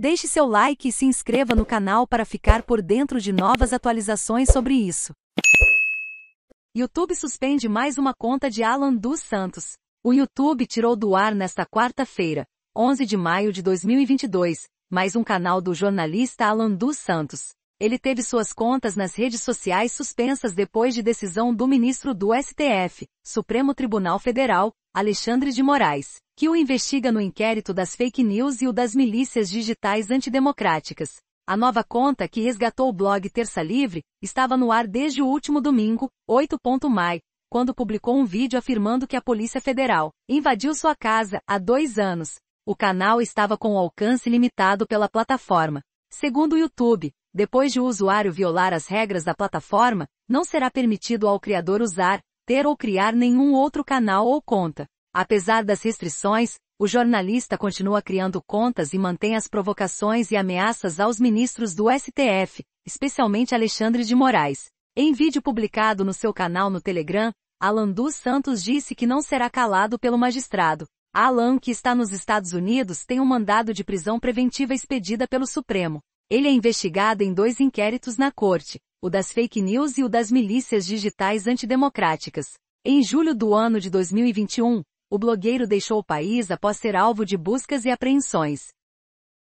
Deixe seu like e se inscreva no canal para ficar por dentro de novas atualizações sobre isso. YouTube suspende mais uma conta de Alan dos Santos. O YouTube tirou do ar nesta quarta-feira, 11 de maio de 2022, mais um canal do jornalista Alan dos Santos. Ele teve suas contas nas redes sociais suspensas depois de decisão do ministro do STF, Supremo Tribunal Federal, Alexandre de Moraes, que o investiga no inquérito das fake news e o das milícias digitais antidemocráticas. A nova conta que resgatou o blog Terça Livre estava no ar desde o último domingo, 8. quando publicou um vídeo afirmando que a Polícia Federal invadiu sua casa há dois anos. O canal estava com alcance limitado pela plataforma. Segundo o YouTube, depois de o usuário violar as regras da plataforma, não será permitido ao criador usar, ter ou criar nenhum outro canal ou conta. Apesar das restrições, o jornalista continua criando contas e mantém as provocações e ameaças aos ministros do STF, especialmente Alexandre de Moraes. Em vídeo publicado no seu canal no Telegram, Alan dos Santos disse que não será calado pelo magistrado. Alan, que está nos Estados Unidos, tem um mandado de prisão preventiva expedida pelo Supremo. Ele é investigado em dois inquéritos na corte o das fake news e o das milícias digitais antidemocráticas. Em julho do ano de 2021, o blogueiro deixou o país após ser alvo de buscas e apreensões.